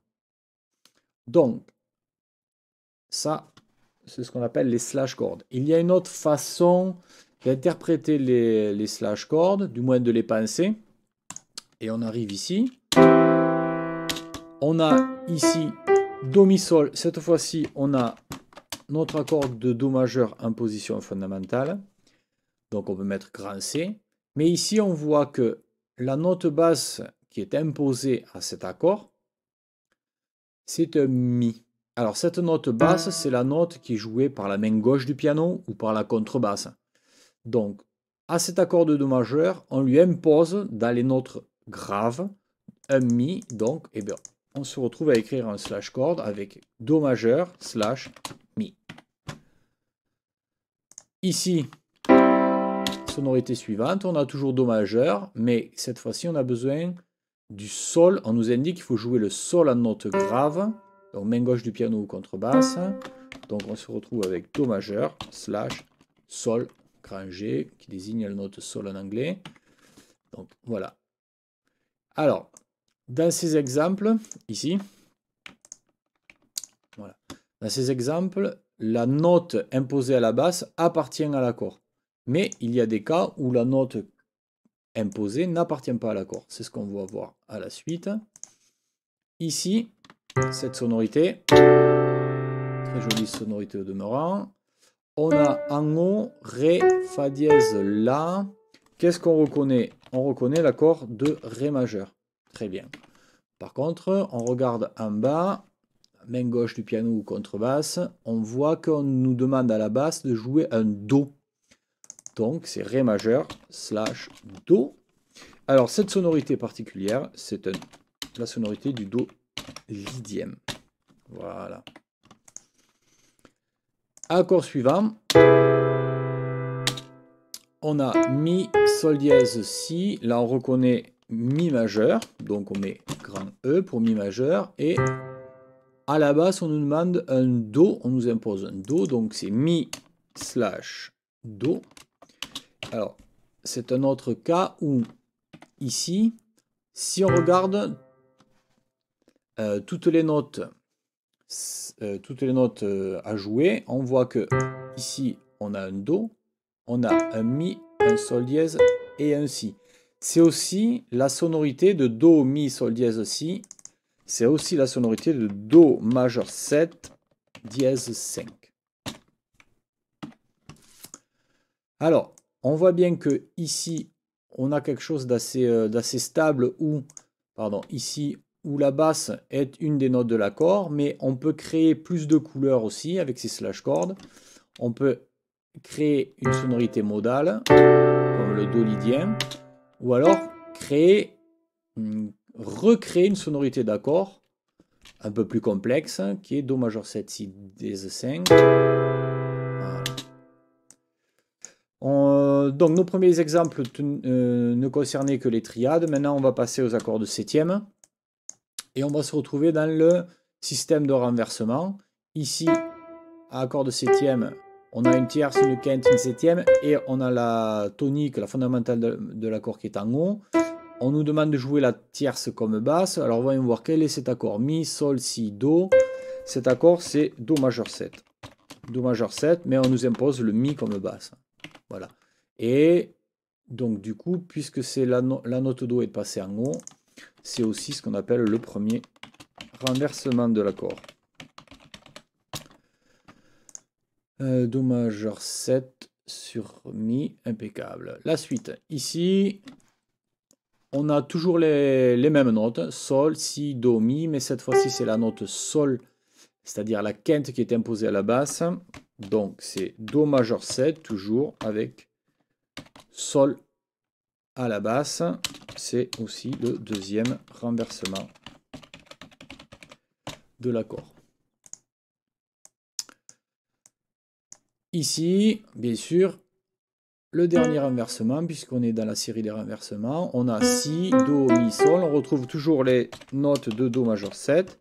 Donc, ça, c'est ce qu'on appelle les slash chords. Il y a une autre façon d'interpréter les, slash chords, du moins de les penser. Et on arrive ici. On a ici Do Mi Sol. Cette fois-ci, on a notre accord de Do majeur en position fondamentale. Donc on peut mettre grand C. Mais ici, on voit que la note basse qui est imposé à cet accord, c'est un Mi. Alors cette note basse, c'est la note qui est jouée par la main gauche du piano ou par la contrebasse. Donc à cet accord de Do majeur, on lui impose dans les notes graves un Mi. Donc Et eh bien, on se retrouve à écrire un slash chord avec Do majeur slash Mi. Ici, sonorité suivante, on a toujours Do majeur, mais cette fois-ci on a besoin du sol, on nous indique qu'il faut jouer le sol en note grave, donc main gauche du piano ou contrebasse. Donc on se retrouve avec Do majeur, slash, sol, grand G, qui désigne la note sol en anglais. Donc voilà. Alors, dans ces exemples, ici, voilà. Dans ces exemples, la note imposée à la basse appartient à l'accord. Mais il y a des cas où la note imposé n'appartient pas à l'accord. C'est ce qu'on va voir à la suite. Ici, cette sonorité, très jolie sonorité au demeurant. On a en haut, Ré, Fa dièse, La. Qu'est-ce qu'on reconnaît On reconnaît l'accord de Ré majeur. Très bien. Par contre, on regarde en bas, main gauche du piano ou contrebasse, on voit qu'on nous demande à la basse de jouer un Do. Donc c'est Ré majeur slash Do. Alors cette sonorité particulière, c'est la sonorité du Do lydième. Voilà. Accord suivant. On a Mi, Sol dièse, Si. Là, on reconnaît Mi majeur. Donc on met grand E pour Mi majeur. Et à la basse, on nous demande un Do. On nous impose un Do. Donc c'est Mi slash Do. Alors, c'est un autre cas où, ici, si on regarde euh, toutes les notes, euh, toutes les notes euh, à jouer, on voit que ici, on a un Do, on a un Mi, un Sol dièse et un Si. C'est aussi la sonorité de Do, Mi, Sol dièse, Si. C'est aussi la sonorité de Do majeur 7, dièse 5. Alors, on voit bien que ici, on a quelque chose d'assez euh, stable où, pardon, ici, où la basse est une des notes de l'accord, mais on peut créer plus de couleurs aussi avec ces slash cordes. On peut créer une sonorité modale, comme le do lydien, ou alors créer, hmm, recréer une sonorité d'accord un peu plus complexe, qui est Do majeur 7, si, 5. Euh, donc nos premiers exemples euh, ne concernaient que les triades. Maintenant, on va passer aux accords de septième. Et on va se retrouver dans le système de renversement. Ici, à accord de septième, on a une tierce, une quinte, une septième. Et on a la tonique, la fondamentale de, de l'accord qui est en haut. On nous demande de jouer la tierce comme basse. Alors voyons voir quel est cet accord. Mi, Sol, Si, Do. Cet accord, c'est Do majeur 7. Do majeur 7, mais on nous impose le Mi comme basse. Voilà. Et donc du coup, puisque c'est la, la note Do est passée en haut, c'est aussi ce qu'on appelle le premier renversement de l'accord. Do majeur 7 sur Mi, impeccable. La suite, ici, on a toujours les, les, mêmes notes, Sol, Si, Do, Mi, mais cette fois-ci c'est la note Sol, c'est-à-dire la quinte qui est imposée à la basse. Donc c'est Do majeur 7, toujours avec Sol à la basse, c'est aussi le deuxième renversement de l'accord. Ici, bien sûr, le dernier renversement, puisqu'on est dans la série des renversements, on a Si, Do, Mi, Sol. On retrouve toujours les notes de Do majeur 7.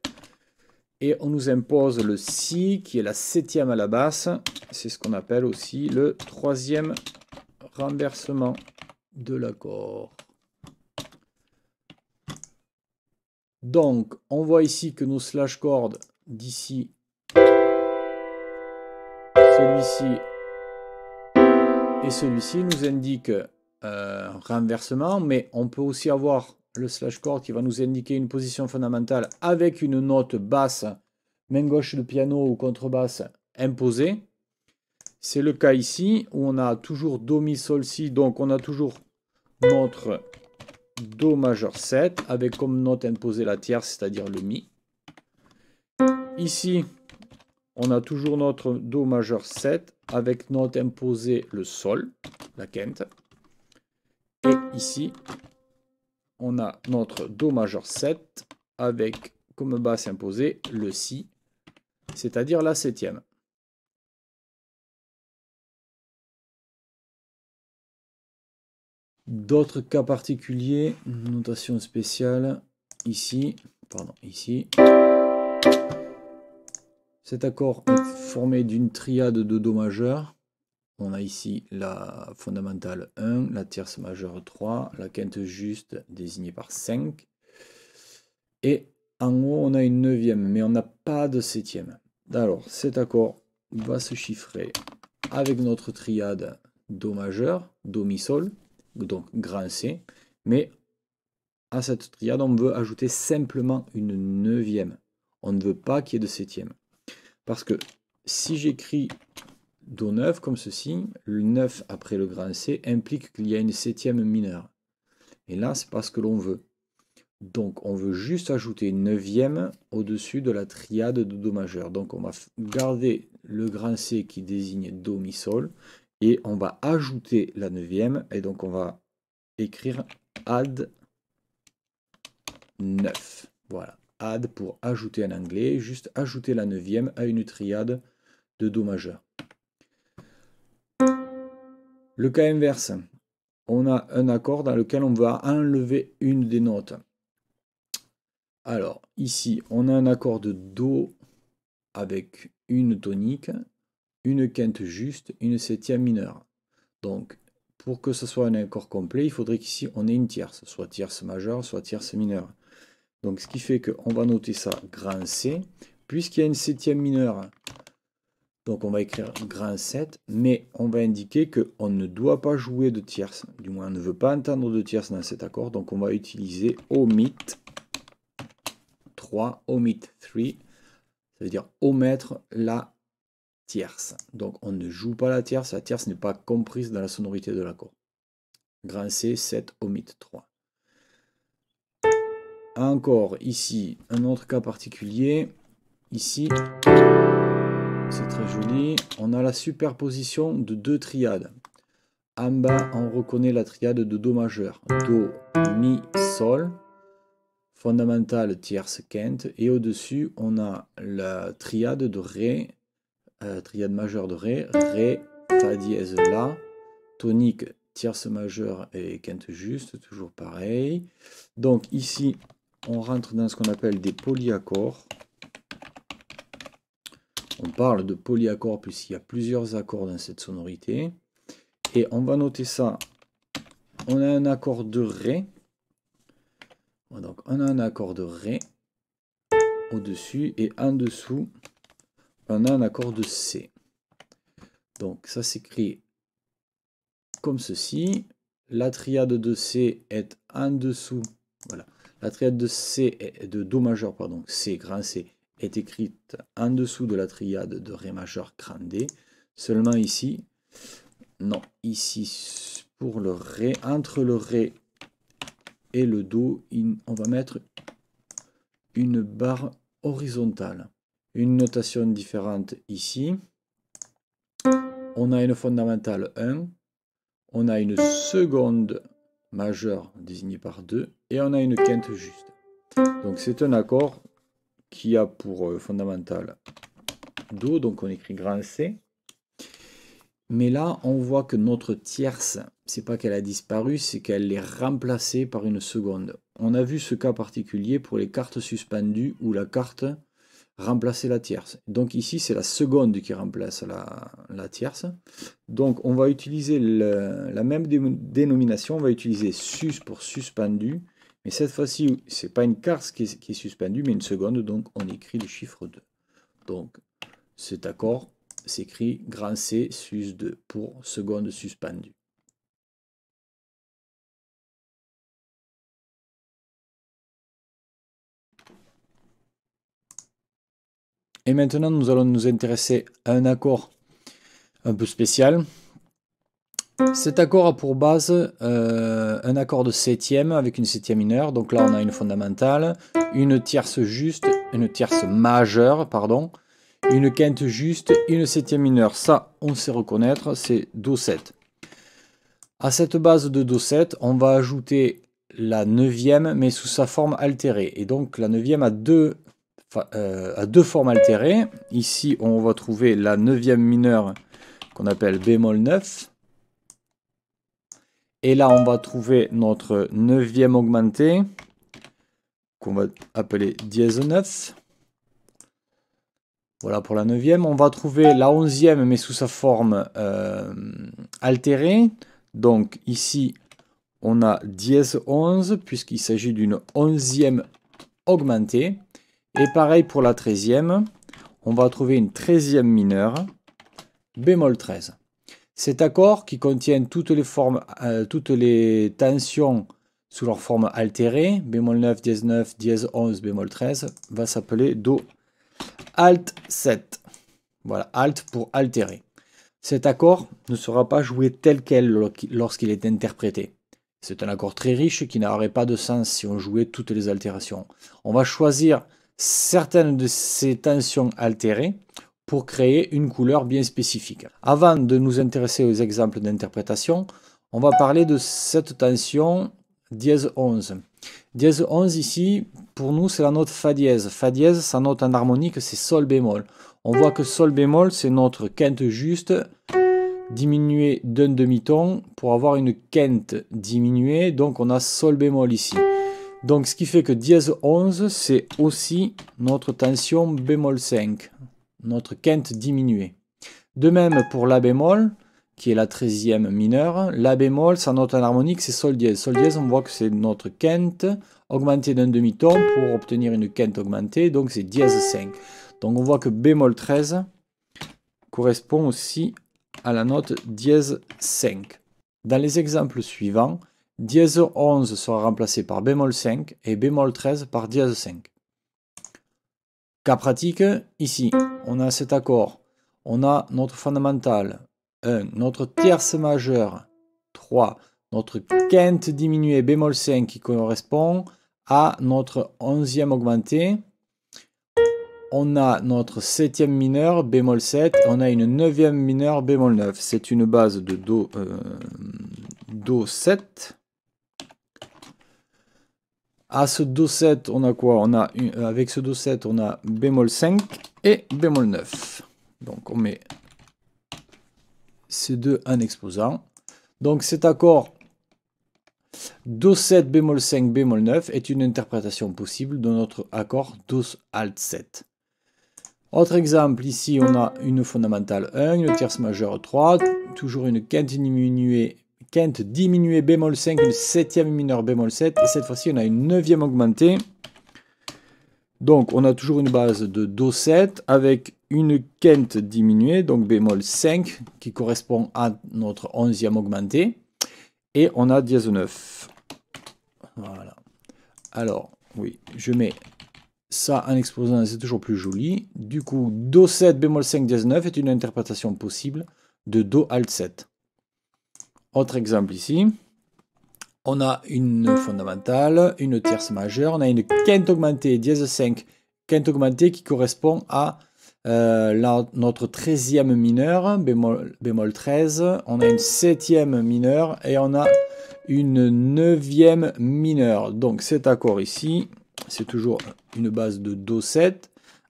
Et on nous impose le Si, qui est la septième à la basse. C'est ce qu'on appelle aussi le troisième Renversement de l'accord. Donc, on voit ici que nos slash cordes d'ici, celui-ci et celui-ci nous indiquent euh, renversement, mais on peut aussi avoir le slash cord qui va nous indiquer une position fondamentale avec une note basse, main gauche de piano ou contrebasse imposée. C'est le cas ici où on a toujours Do, Mi, Sol, Si. Donc on a toujours notre Do majeur 7 avec comme note imposée la tierce, c'est-à-dire le Mi. Ici, on a toujours notre Do majeur 7 avec note imposée le Sol, la quinte. Et ici, on a notre Do majeur 7 avec comme basse imposée le Si, c'est-à-dire la septième. D'autres cas particuliers, notation spéciale, ici, pardon, ici. Cet accord est formé d'une triade de Do majeur. On a ici la fondamentale 1, la tierce majeure 3, la quinte juste désignée par 5. Et en haut, on a une neuvième, mais on n'a pas de septième. Alors, cet accord va se chiffrer avec notre triade Do majeur, Do mi sol, donc grand C, mais à cette triade, on veut ajouter simplement une neuvième. On ne veut pas qu'il y ait de septième. Parce que si j'écris Do9 comme ceci, le 9 après le grand C implique qu'il y a une septième mineure. Et là, n'est pas ce que l'on veut. Donc, on veut juste ajouter une neuvième au-dessus de la triade de Do majeur. Donc, on va garder le grand C qui désigne Do mi-sol et on va ajouter la neuvième et donc on va écrire add 9. Voilà, add pour ajouter un anglais, juste ajouter la neuvième à une triade de Do majeur. Le cas inverse, on a un accord dans lequel on va enlever une des notes. Alors ici, on a un accord de Do avec une tonique une quinte juste, une septième mineure. Donc, pour que ce soit un accord complet, il faudrait qu'ici on ait une tierce, soit tierce majeure, soit tierce mineure. Donc, ce qui fait qu'on va noter ça grand C, puisqu'il y a une septième mineure. Donc, on va écrire grand 7, mais on va indiquer qu'on ne doit pas jouer de tierce. Du moins, on ne veut pas entendre de tierce dans cet accord. Donc, on va utiliser omit 3, omit 3. Ça veut dire omettre la tierce. Donc on ne joue pas la tierce, la tierce n'est pas comprise dans la sonorité de l'accord. Grand C, 7, omit 3. Encore ici, un autre cas particulier. Ici, c'est très joli. On a la superposition de deux triades. En bas, on reconnaît la triade de Do majeur. Do, Mi, Sol fondamentale tierce quinte et au-dessus on a la triade de Ré euh, triade majeure de Ré, Ré, Fa dièse La, tonique, tierce majeure et quinte juste, toujours pareil. Donc ici, on rentre dans ce qu'on appelle des polyaccords. On parle de polyaccords puisqu'il y a plusieurs accords dans cette sonorité. Et on va noter ça. On a un accord de Ré. Donc on a un accord de Ré au-dessus et en dessous, on a un accord de C. Donc ça s'écrit comme ceci. La triade de C est en dessous. Voilà. La triade de C est, de Do majeur, pardon, C grand C est écrite en dessous de la triade de Ré majeur grand D. Seulement ici, non, ici pour le Ré, entre le Ré et le Do, on va mettre une barre horizontale une notation différente ici. On a une fondamentale 1, on a une seconde majeure désignée par 2 et on a une quinte juste. Donc c'est un accord qui a pour euh, fondamentale Do, donc on écrit grand C. Mais là, on voit que notre tierce, c'est pas qu'elle a disparu, c'est qu'elle est remplacée par une seconde. On a vu ce cas particulier pour les cartes suspendues où la carte remplacer la tierce. Donc ici, c'est la seconde qui remplace la, tierce. Donc on va utiliser la même dénomination, on va utiliser sus pour suspendu. Mais cette fois-ci, c'est pas une carte qui, qui est, suspendue, mais une seconde, donc on écrit le chiffre 2. Donc cet accord s'écrit grand C sus 2 pour seconde suspendue. Et maintenant, nous allons nous intéresser à un accord un peu spécial. Cet accord a pour base euh, un accord de septième avec une septième mineure. Donc là, on a une fondamentale, une tierce juste, une tierce majeure, pardon, une quinte juste, une septième mineure. Ça, on sait reconnaître, c'est Do7. À cette base de Do7, on va ajouter la neuvième, mais sous sa forme altérée. Et donc la neuvième a deux euh, à deux formes altérées. Ici, on va trouver la neuvième mineure qu'on appelle bémol 9. Et là, on va trouver notre neuvième augmentée qu'on va appeler dièse 9. Voilà pour la neuvième. On va trouver la onzième, mais sous sa forme euh, altérée. Donc ici, on a dièse 11, puisqu'il s'agit d'une onzième augmentée. Et pareil pour la treizième, on va trouver une treizième mineure, bémol 13. Cet accord qui contient toutes les, formes, euh, toutes les tensions sous leur forme altérée, bémol 9, dièse 9, dièse 11, bémol 13, va s'appeler Do Alt 7. Voilà, Alt pour altérer. Cet accord ne sera pas joué tel quel lorsqu'il est interprété. C'est un accord très riche qui n'aurait pas de sens si on jouait toutes les altérations. On va choisir certaines de ces tensions altérées pour créer une couleur bien spécifique. Avant de nous intéresser aux exemples d'interprétation, on va parler de cette tension dièse 11. Dièse 11 ici, pour nous, c'est la note Fa dièse. Fa dièse, sa note en harmonique, c'est Sol bémol. On voit que Sol bémol, c'est notre quinte juste diminuée d'un demi-ton pour avoir une quinte diminuée. Donc on a Sol bémol ici. Donc ce qui fait que dièse 11, c'est aussi notre tension bémol 5, notre quinte diminuée. De même pour la bémol, qui est la 13 mineure, la bémol, sa note en harmonique, c'est sol dièse. Sol dièse, on voit que c'est notre quinte augmentée d'un demi-ton pour obtenir une quinte augmentée, donc c'est dièse 5. Donc on voit que bémol 13 correspond aussi à la note dièse 5. Dans les exemples suivants, dièse 11 sera remplacé par bémol 5 et bémol 13 par dièse 5. Cas pratique, ici, on a cet accord. On a notre fondamentale 1, notre tierce majeure 3, notre quinte diminuée bémol 5 qui correspond à notre onzième augmenté. On a notre septième mineur bémol 7 on a une neuvième mineure bémol 9. C'est une base de Do, euh, do 7 ce Do 7, on a quoi on a euh, Avec ce Do 7, on a bémol 5 et bémol 9. Donc on met ces deux en exposant. Donc cet accord Do 7 bémol 5 bémol 9 est une interprétation possible de notre accord Do Alt 7. Autre exemple, ici on a une fondamentale 1, une tierce majeure 3, toujours une quinte diminuée quinte diminuée bémol 5, une septième mineure bémol 7. Et cette fois-ci, on a une neuvième augmentée. Donc, on a toujours une base de Do7 avec une quinte diminuée, donc bémol 5, qui correspond à notre onzième augmentée. Et on a dièse 9. Voilà. Alors, oui, je mets ça en exposant, c'est toujours plus joli. Du coup, Do7 bémol 5 dièse 9 est une interprétation possible de Do alt 7. Autre exemple ici, on a une fondamentale, une tierce majeure, on a une quinte augmentée, dièse 5, quinte augmentée qui correspond à euh, notre 13e mineur, bémol, bémol 13, on a une septième mineure et on a une neuvième mineure. Donc cet accord ici, c'est toujours une base de Do7,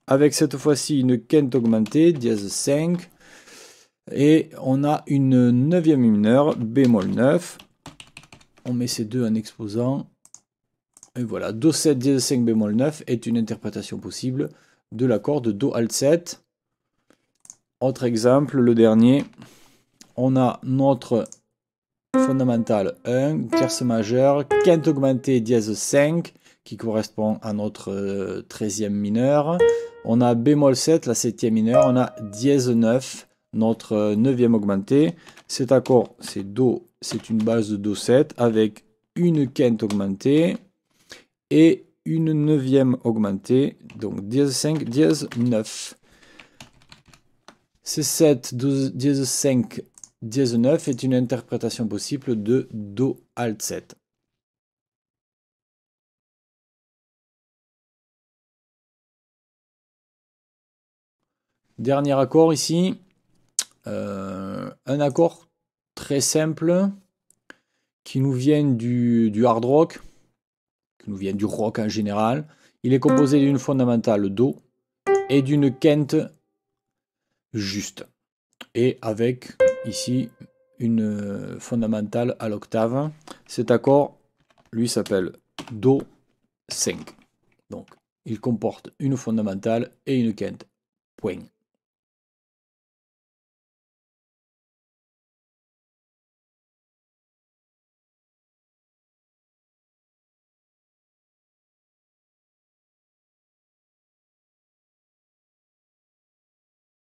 avec cette fois-ci une quinte augmentée, dièse 5, et on a une neuvième mineure, bémol 9. On met ces deux en exposant. Et voilà, Do 7 dièse 5 bémol 9 est une interprétation possible de l'accord de Do Alt 7. Autre exemple, le dernier. On a notre fondamentale 1, tierce majeure, quinte augmentée dièse 5, qui correspond à notre 13e euh, mineure. On a bémol 7, la 7e mineure. On a dièse 9, notre euh, neuvième augmenté. Cet accord, c'est Do, c'est une base de Do7 avec une quinte augmentée et une neuvième augmentée, donc dièse 5, dièse 9. C7, dièse 5, dièse 9 est une interprétation possible de Do alt 7. Dernier accord ici, euh, un accord très simple qui nous vient du, du, hard rock, qui nous vient du rock en général. Il est composé d'une fondamentale Do et d'une quinte juste. Et avec ici une fondamentale à l'octave. Cet accord, lui, s'appelle Do 5. Donc, il comporte une fondamentale et une quinte. Point.